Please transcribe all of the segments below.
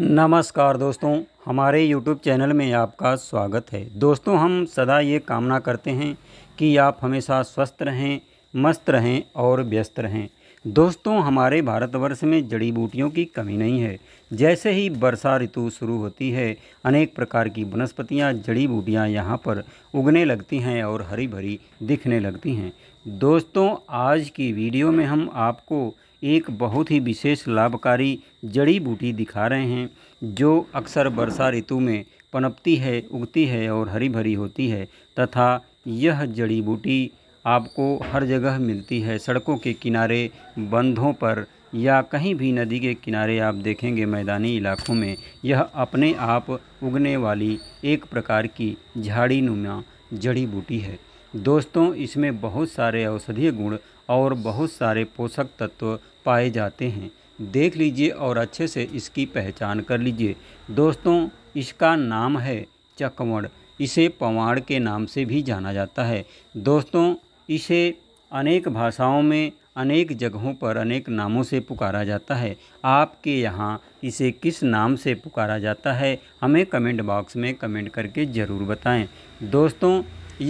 नमस्कार दोस्तों हमारे YouTube चैनल में आपका स्वागत है दोस्तों हम सदा ये कामना करते हैं कि आप हमेशा स्वस्थ रहें मस्त रहें और व्यस्त रहें दोस्तों हमारे भारतवर्ष में जड़ी बूटियों की कमी नहीं है जैसे ही वर्षा ऋतु शुरू होती है अनेक प्रकार की वनस्पतियाँ जड़ी बूटियाँ यहाँ पर उगने लगती हैं और हरी भरी दिखने लगती हैं दोस्तों आज की वीडियो में हम आपको एक बहुत ही विशेष लाभकारी जड़ी बूटी दिखा रहे हैं जो अक्सर वर्षा ऋतु में पनपती है उगती है और हरी भरी होती है तथा यह जड़ी बूटी आपको हर जगह मिलती है सड़कों के किनारे बंधों पर या कहीं भी नदी के किनारे आप देखेंगे मैदानी इलाकों में यह अपने आप उगने वाली एक प्रकार की झाड़ी नुमा जड़ी बूटी है दोस्तों इसमें बहुत सारे औषधीय गुण और बहुत सारे पोषक तत्व पाए जाते हैं देख लीजिए और अच्छे से इसकी पहचान कर लीजिए दोस्तों इसका नाम है चकवड़ इसे पवाड़ के नाम से भी जाना जाता है दोस्तों इसे अनेक भाषाओं में अनेक जगहों पर अनेक नामों से पुकारा जाता है आपके यहाँ इसे किस नाम से पुकारा जाता है हमें कमेंट बॉक्स में कमेंट करके ज़रूर बताएं दोस्तों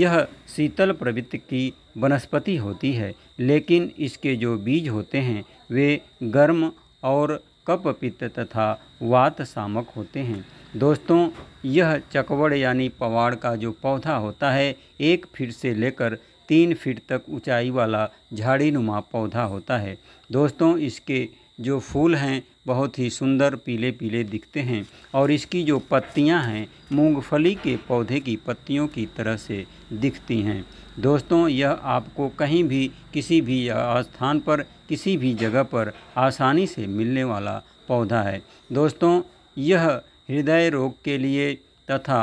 यह शीतल प्रवृत्ति की वनस्पति होती है लेकिन इसके जो बीज होते हैं वे गर्म और पित्त तथा वात सामक होते हैं दोस्तों यह चकवड़ यानी पवाड़ का जो पौधा होता है एक फीट से लेकर तीन फीट तक ऊंचाई वाला झाड़ीनुमा पौधा होता है दोस्तों इसके जो फूल हैं बहुत ही सुंदर पीले पीले दिखते हैं और इसकी जो पत्तियां हैं मूंगफली के पौधे की पत्तियों की तरह से दिखती हैं दोस्तों यह आपको कहीं भी किसी भी स्थान पर किसी भी जगह पर आसानी से मिलने वाला पौधा है दोस्तों यह हृदय रोग के लिए तथा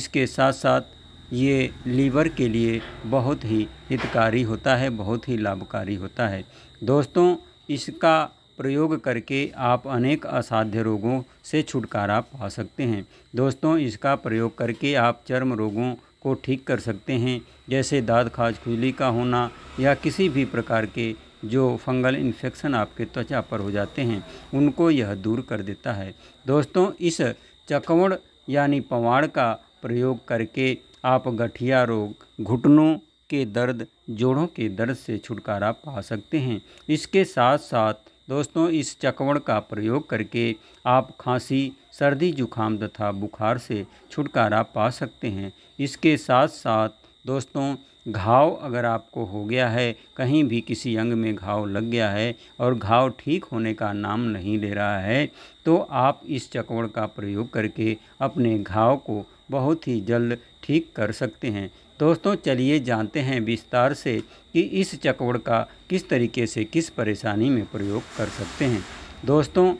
इसके साथ साथ ये लीवर के लिए बहुत ही हितकारी होता है बहुत ही लाभकारी होता है दोस्तों इसका प्रयोग करके आप अनेक असाध्य रोगों से छुटकारा पा सकते हैं दोस्तों इसका प्रयोग करके आप चर्म रोगों को ठीक कर सकते हैं जैसे दाद खाज खुजली का होना या किसी भी प्रकार के जो फंगल इन्फेक्शन आपके त्वचा पर हो जाते हैं उनको यह दूर कर देता है दोस्तों इस चकवड़ यानी पवाड़ का प्रयोग करके आप गठिया रोग घुटनों के दर्द जोड़ों के दर्द से छुटकारा पा सकते हैं इसके साथ साथ दोस्तों इस चकवण का प्रयोग करके आप खांसी सर्दी जुखाम तथा बुखार से छुटकारा पा सकते हैं इसके साथ साथ दोस्तों घाव अगर आपको हो गया है कहीं भी किसी अंग में घाव लग गया है और घाव ठीक होने का नाम नहीं ले रहा है तो आप इस चकवण का प्रयोग करके अपने घाव को बहुत ही जल्द ठीक कर सकते हैं दोस्तों चलिए जानते हैं विस्तार से कि इस चकोड़ का किस तरीके से किस परेशानी में प्रयोग कर सकते हैं दोस्तों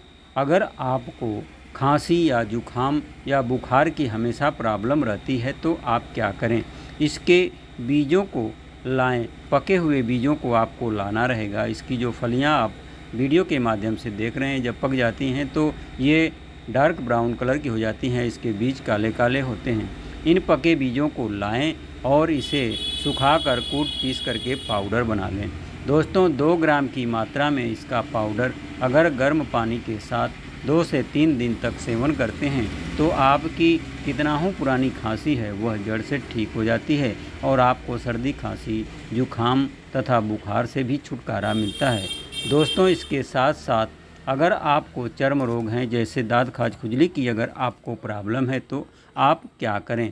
अगर आपको खांसी या जुखाम या बुखार की हमेशा प्रॉब्लम रहती है तो आप क्या करें इसके बीजों को लाएं पके हुए बीजों को आपको लाना रहेगा इसकी जो फलियां आप वीडियो के माध्यम से देख रहे हैं जब पक जाती हैं तो ये डार्क ब्राउन कलर की हो जाती हैं इसके बीज काले काले होते हैं इन पके बीजों को लाएं और इसे सुखा कर कूट पीस करके पाउडर बना लें दोस्तों दो ग्राम की मात्रा में इसका पाउडर अगर गर्म पानी के साथ दो से तीन दिन तक सेवन करते हैं तो आपकी कितना कितनाहों पुरानी खांसी है वह जड़ से ठीक हो जाती है और आपको सर्दी खांसी जुखाम तथा बुखार से भी छुटकारा मिलता है दोस्तों इसके साथ साथ अगर आपको चर्म रोग हैं जैसे दाद खाज खुजली की अगर आपको प्रॉब्लम है तो आप क्या करें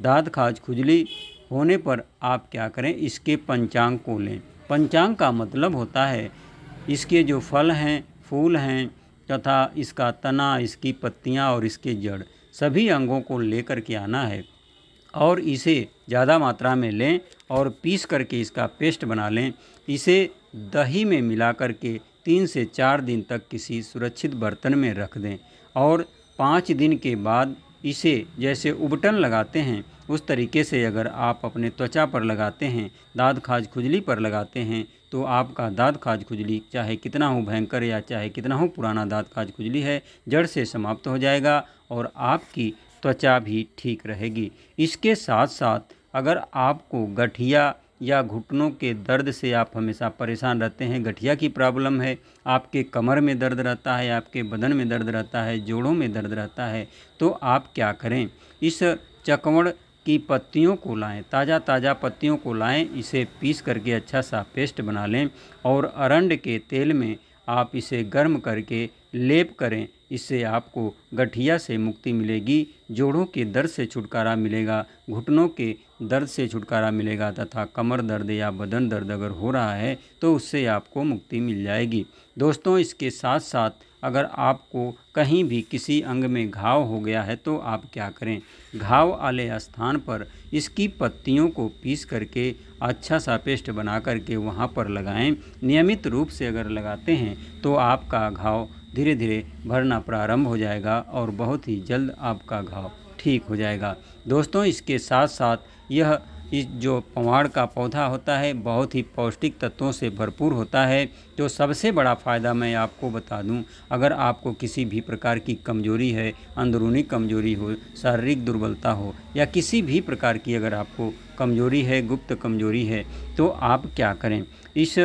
दाद खाज खुजली होने पर आप क्या करें इसके पंचांग को लें पंचांग का मतलब होता है इसके जो फल हैं फूल हैं तथा इसका तना इसकी पत्तियाँ और इसके जड़ सभी अंगों को लेकर के आना है और इसे ज़्यादा मात्रा में लें और पीस करके इसका पेस्ट बना लें इसे दही में मिला कर के तीन से चार दिन तक किसी सुरक्षित बर्तन में रख दें और पाँच दिन के बाद इसे जैसे उबटन लगाते हैं उस तरीके से अगर आप अपने त्वचा पर लगाते हैं दाद खाज खुजली पर लगाते हैं तो आपका दाद खाज खुजली चाहे कितना हो भयंकर या चाहे कितना हो पुराना दाद खाज खुजली है जड़ से समाप्त हो जाएगा और आपकी त्वचा भी ठीक रहेगी इसके साथ साथ अगर आपको गठिया या घुटनों के दर्द से आप हमेशा परेशान रहते हैं गठिया की प्रॉब्लम है आपके कमर में दर्द रहता है आपके बदन में दर्द रहता है जोड़ों में दर्द रहता है तो आप क्या करें इस चकवड़ की पत्तियों को लाएं ताज़ा ताज़ा पत्तियों को लाएं इसे पीस करके अच्छा सा पेस्ट बना लें और अरंड के तेल में आप इसे गर्म करके लेप करें इससे आपको गठिया से मुक्ति मिलेगी जोड़ों के दर्द से छुटकारा मिलेगा घुटनों के दर्द से छुटकारा मिलेगा तथा कमर दर्द या बदन दर्द अगर हो रहा है तो उससे आपको मुक्ति मिल जाएगी दोस्तों इसके साथ साथ अगर आपको कहीं भी किसी अंग में घाव हो गया है तो आप क्या करें घाव वाले स्थान पर इसकी पत्तियों को पीस करके अच्छा सा पेस्ट बना करके वहाँ पर लगाएं नियमित रूप से अगर लगाते हैं तो आपका घाव धीरे धीरे भरना प्रारंभ हो जाएगा और बहुत ही जल्द आपका घाव ठीक हो जाएगा दोस्तों इसके साथ साथ यह इस जो पवाड़ का पौधा होता है बहुत ही पौष्टिक तत्वों से भरपूर होता है तो सबसे बड़ा फ़ायदा मैं आपको बता दूं अगर आपको किसी भी प्रकार की कमजोरी है अंदरूनी कमजोरी हो शारीरिक दुर्बलता हो या किसी भी प्रकार की अगर आपको कमजोरी है गुप्त कमजोरी है तो आप क्या करें इस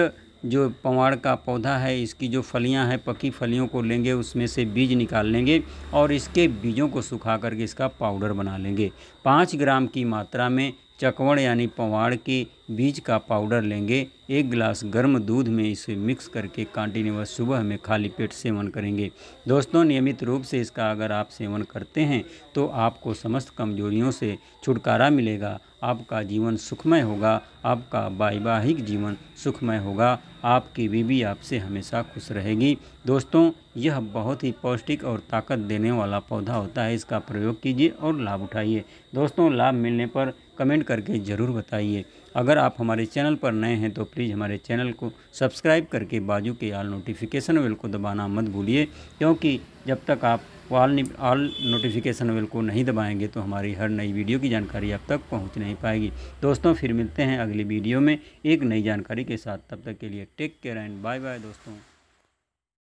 जो पवाड़ का पौधा है इसकी जो फलियां हैं पकी फलियों को लेंगे उसमें से बीज निकाल लेंगे और इसके बीजों को सुखा करके इसका पाउडर बना लेंगे पाँच ग्राम की मात्रा में चकवड़ यानी पवाड़ के बीज का पाउडर लेंगे एक गिलास गर्म दूध में इसे मिक्स करके कॉन्टीन्यूस सुबह में खाली पेट सेवन करेंगे दोस्तों नियमित रूप से इसका अगर आप सेवन करते हैं तो आपको समस्त कमजोरियों से छुटकारा मिलेगा आपका जीवन सुखमय होगा आपका वैवाहिक जीवन सुखमय होगा आपकी बीवी आपसे हमेशा खुश रहेगी दोस्तों यह बहुत ही पौष्टिक और ताकत देने वाला पौधा होता है इसका प्रयोग कीजिए और लाभ उठाइए दोस्तों लाभ मिलने पर कमेंट करके ज़रूर बताइए अगर आप हमारे चैनल पर नए हैं तो प्लीज़ हमारे चैनल को सब्सक्राइब करके बाजू के आल नोटिफिकेशन बेल को दबाना मत भूलिए क्योंकि जब तक आप वो आल आल नोटिफिकेशन बिल को नहीं दबाएंगे तो हमारी हर नई वीडियो की जानकारी अब तक पहुंच नहीं पाएगी दोस्तों फिर मिलते हैं अगली वीडियो में एक नई जानकारी के साथ तब तक के लिए take care and bye bye दोस्तों